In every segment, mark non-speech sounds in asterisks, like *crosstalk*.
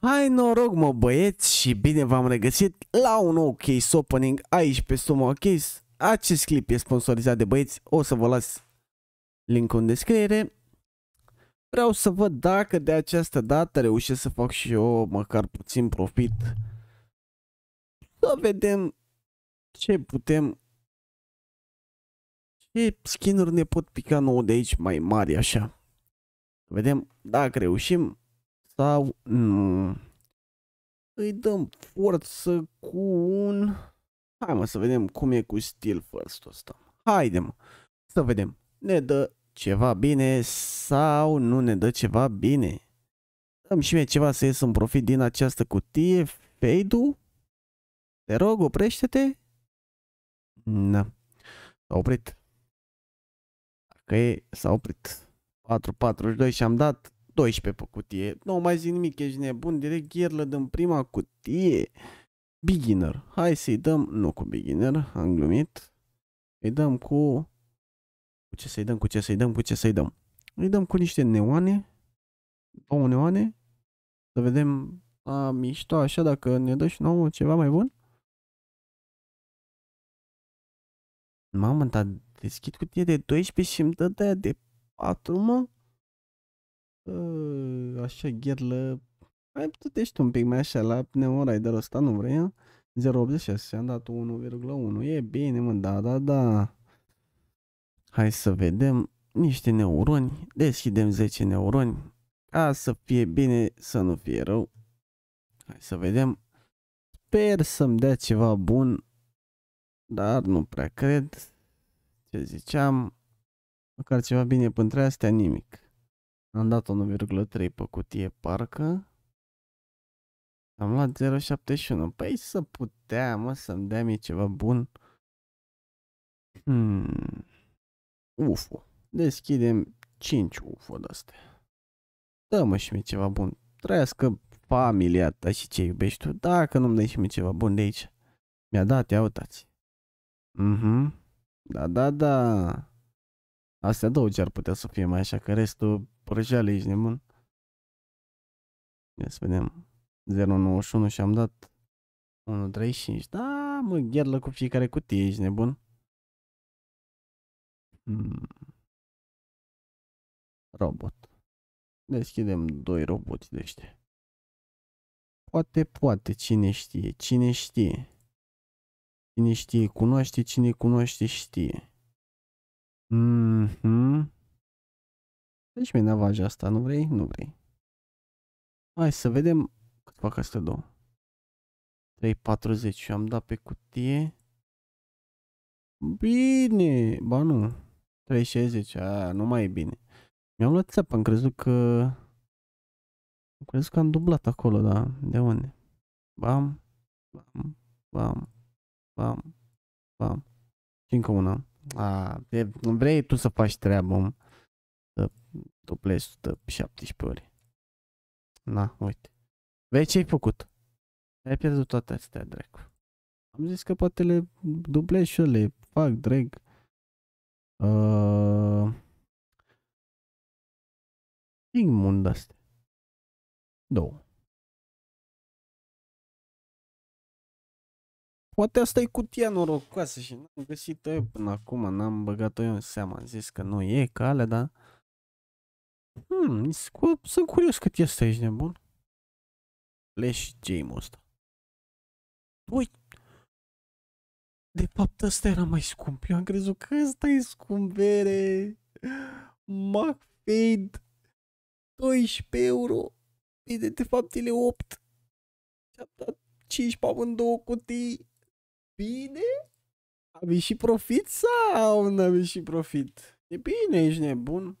Hai noroc mă băieți și bine v-am regăsit la un nou case opening aici pe Sumo Case. Acest clip e sponsorizat de băieți, o să vă las linkul în descriere. Vreau să văd dacă de această dată reușesc să fac și eu măcar puțin profit. Să vedem ce putem ce skinuri ne pot pica nouă de aici mai mari așa. Vedem dacă reușim sau nu. Îi dăm forță cu un... Hai mă să vedem cum e cu stil First ăsta. Haide mă, să vedem. Ne dă ceva bine sau nu ne dă ceva bine. Dăm și mie ceva să ies în profit din această cutie. Fade-ul? Te rog, oprește-te. Na. S-a oprit. Dacă e, s-a oprit. 4.42 și am dat 12 pe cutie. Nu mai zic nimic, ești nebun, direct ieri le dăm prima cutie. Beginner. Hai să-i dăm, nu cu beginner, am glumit. Îi dăm cu... Cu ce să-i dăm, cu ce să-i dăm, cu ce să-i dăm. Îi dăm cu niște neoane. Două neoane. Să vedem a, mișto așa dacă ne dă și nouă ceva mai bun. Mamă, dar deschid cutie de 12 și îmi dă de, de 4, mă? Ă, așa, gherlă, mai putești un pic mai așa la Neon de ăsta, nu vrei, a? 0.86, am dat 1.1, e bine, mă, da, da, da. Hai să vedem niște neuroni, deschidem 10 neuroni, ca să fie bine, să nu fie rău. Hai să vedem. Sper să-mi dea ceva bun, dar nu prea cred. Ce ziceam, măcar ceva bine pentru astea, nimic. Am dat 1,3 pe cutie parcă. Am luat 0,71. Păi să putea, mă, să-mi dea mie ceva bun. Hmm. UFO. Deschidem 5 UFO de-astea. Dă-mă și mie ceva bun. Trăiască familia ta și ce iubești tu. Dacă nu-mi dai și mie ceva bun de aici. Mi-a dat, ia uitați. Mhm. Da, da, da. Astea două ce ar putea să fie mai așa, că restul Părăjeală, ești nebun? Ia să vedem. 0,91 și am dat 1,35. Da, mă, gherlă cu fiecare cutie, ești nebun? Hmm. Robot. Deschidem doi roboti de ăștia. Poate, poate, cine știe, cine știe. Cine știe, cunoaște, cine cunoaște, știe. Mm-hmm. Deci mi navaja asta, nu vrei? Nu vrei. Hai să vedem cât fac astea două. 3.40 și am dat pe cutie. Bine, ba nu. 3.60, a, nu mai e bine. Mi-am luat țeapă, am crezut că... Am crezut că am dublat acolo, da. de unde? Bam, bam, bam, bam, bam. Și încă una. A, vrei tu să faci treabă, mă. Toplezi 117 ori. Na, uite. Vei ce ai făcut? Ai pierdut toate astea, drag. Am zis că poate le dublez și eu, le fac, drag. Uh... Ingmund astea. Două. Poate asta e cutia norocoasă și n-am găsit-o eu până acum, n-am băgat-o eu în seama. Am zis că nu e cale, dar Hmm, sunt curios cât este aici nebun. Flash game ăsta. Ui! De fapt ăsta era mai scump. Eu am crezut că ăsta e scumpere. bere. McFade. 12 euro. Bine, de fapt ele 8. Și-am dat 5 în două cutii. Bine? Am ieșit profit sau n-am ieșit profit? E bine, ești nebun.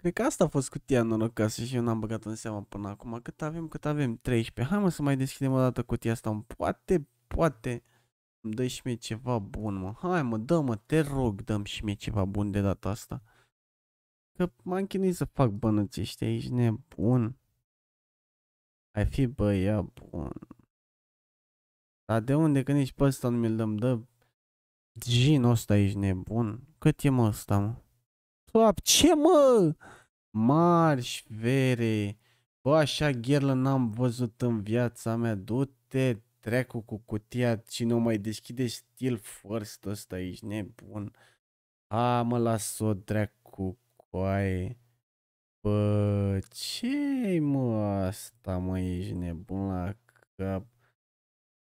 Cred că asta a fost cutia norocasă și eu n-am băgat în seama până acum. Cât avem, cât avem? 13. Hai mă să mai deschidem o dată cutia asta. Poate, poate îmi dă și mie ceva bun, mă. Hai mă, dă mă, te rog, dăm și mie ceva bun de data asta. Că m-am chinuit să fac bănuții ăștia, aici nebun. Ai fi băia bun. Dar de unde că nici pe ăsta nu mi-l dăm, dă... Gin ăsta aici, nebun. Cât e mă ăsta, mă? top. Ce mă? Marș, vere. Bă, așa gherlă n-am văzut în viața mea. Du-te, treacu cu cutia și nu mai deschide stil first ăsta, aici nebun. A, mă las-o cu coaie. Bă, ce mă asta, mă, ești nebun la cap.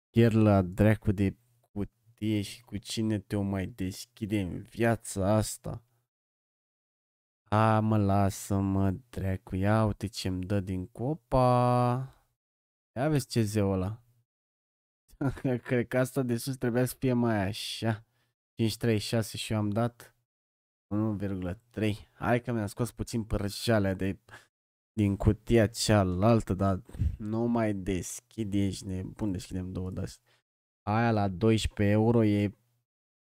Chiar la dracu de cutie și cu cine te-o mai deschide în viața asta. A, mă, lasă-mă, dracu, ia uite ce-mi dă din copa. Ia vezi ce zeu ăla. *laughs* Cred că asta de sus trebuia să fie mai așa. 5-3-6 și eu am dat 1,3. Hai că mi-a scos puțin părășalea de din cutia cealaltă, dar nu mai deschid, ești nebun, deschidem două de astea. Aia la 12 euro e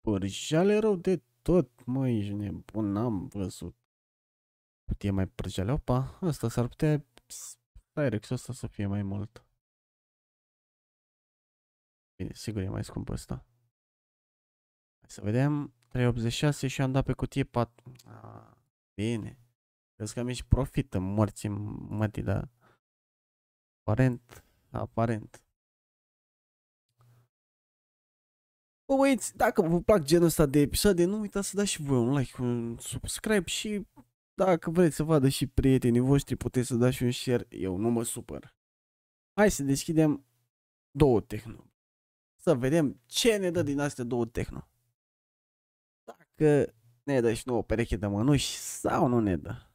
părjale rău de tot, măi, ești nebun, n-am văzut Cutie mai Opa, Asta s-ar putea Rex ăsta să fie mai mult. Bine, sigur e mai scump ăsta. Hai să vedem. 386 și am dat pe cutie 4. Ah, bine. Crezi că mi-și profită morții mătii, dar aparent, aparent. Bă, băieți, dacă vă plac genul ăsta de episoade, nu uitați să dați și voi un like, un subscribe și dacă vreți să vadă și prietenii voștri, puteți să dați un share, eu nu mă supăr. Hai să deschidem două tehno. Să vedem ce ne dă din astea două tehno. Dacă ne dă și nouă pereche de mănuși sau nu ne dă.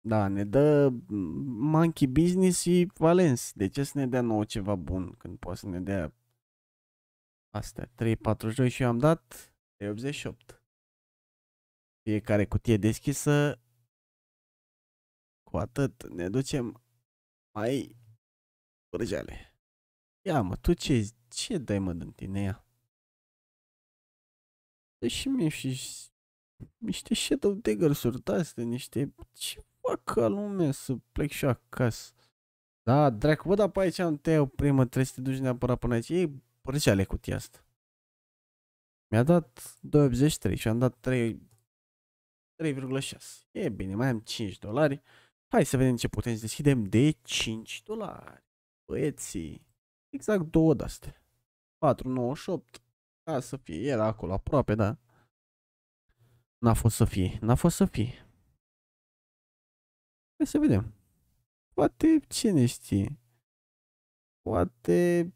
Da, ne dă mm, Monkey Business și Valens. De ce să ne dea nouă ceva bun când poate să ne dea astea? 3,42 și eu am dat 88. Fiecare cutie deschisă. Cu atât ne ducem mai vârjale. Ia mă, tu ce, ce dai mă din tine ea? și mi și niște shadow daggers-uri de niște... Ce fac ca lumea să plec și acasă? Da, dracu, bă, dar pe aici nu te iau primă, trebuie să te duci neapărat până aici. Ei, părceale cutia asta. Mi-a dat 2,83 și am dat 3 3,6. E bine, mai am 5 dolari. Hai să vedem ce putem să deschidem de 5 dolari. Băieții, exact două de-astea. 4,98. Ca să fie, era acolo aproape, da. N-a fost să fie, n-a fost să fie. Hai să vedem. Poate cine știe. Poate...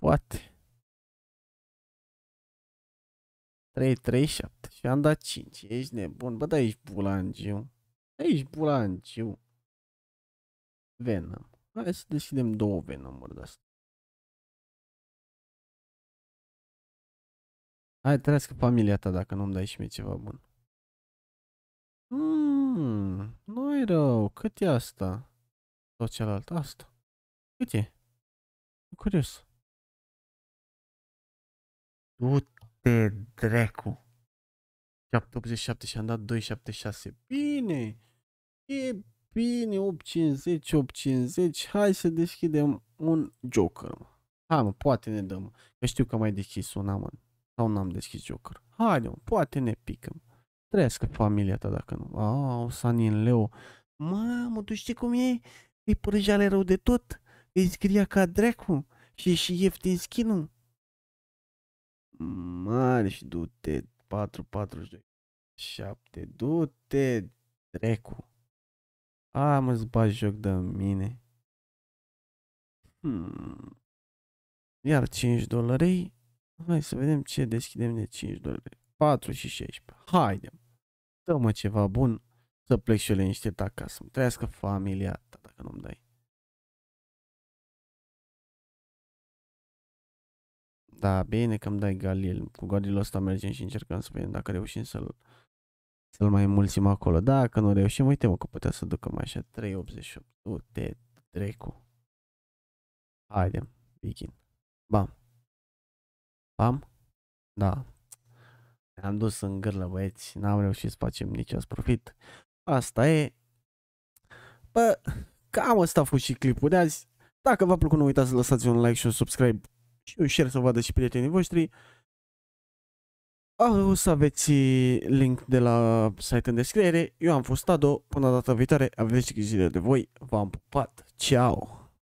Poate. 3, 3, 7. Și am dat 5. Ești nebun. Bă, da, ești bulangiu. ești bulangiu. Venom. Hai să deschidem două Venomuri de asta. Hai, trească familia ta dacă nu-mi dai și mie ceva bun. Mmm, nu e rău. Cât e asta? Sau cealaltă? Asta. Cât e? E curios. Du de dracu. 787 și am dat 276. Bine! E bine, 850, 850. Hai să deschidem un joker. Mă. Hai mă, poate ne dăm. Că știu că mai deschis un amă. Sau n-am deschis joker. Hai, mă, poate ne picăm. Trăiască familia ta dacă nu. A, o să Leo. Mamă, tu știi cum e? E părjale rău de tot. Îi scria ca dracu. Și e și ieftin skin mari și du-te 4, 4, 7, du-te trecu. A, mă, îți bagi joc de mine. Hmm. Iar 5 dolari. Hai să vedem ce deschidem de 5 dolari. 4 și 16. Haide. Dă-mă ceva bun să plec și eu liniștit acasă. Îmi trăiască familia ta dacă nu-mi dai. Da, bine că îmi dai Galil. Cu Galil ăsta mergem și încercăm să vedem dacă reușim să-l să-l mai mulțim acolo. Dacă nu reușim, uite mă că putea să ducăm așa 3.88. Uite, trecu. Haide, begin. Bam. Bam. Da. Ne-am dus în gârlă, băieți. N-am reușit să facem nici azi profit. Asta e. Bă, cam asta a fost și clipul de azi. Dacă v-a plăcut, nu uitați să lăsați un like și un subscribe și un share să o vadă și prietenii voștri. O să aveți link de la site în descriere. Eu am fost Tado. Până data viitoare, aveți grijă de voi. V-am pupat. Ciao!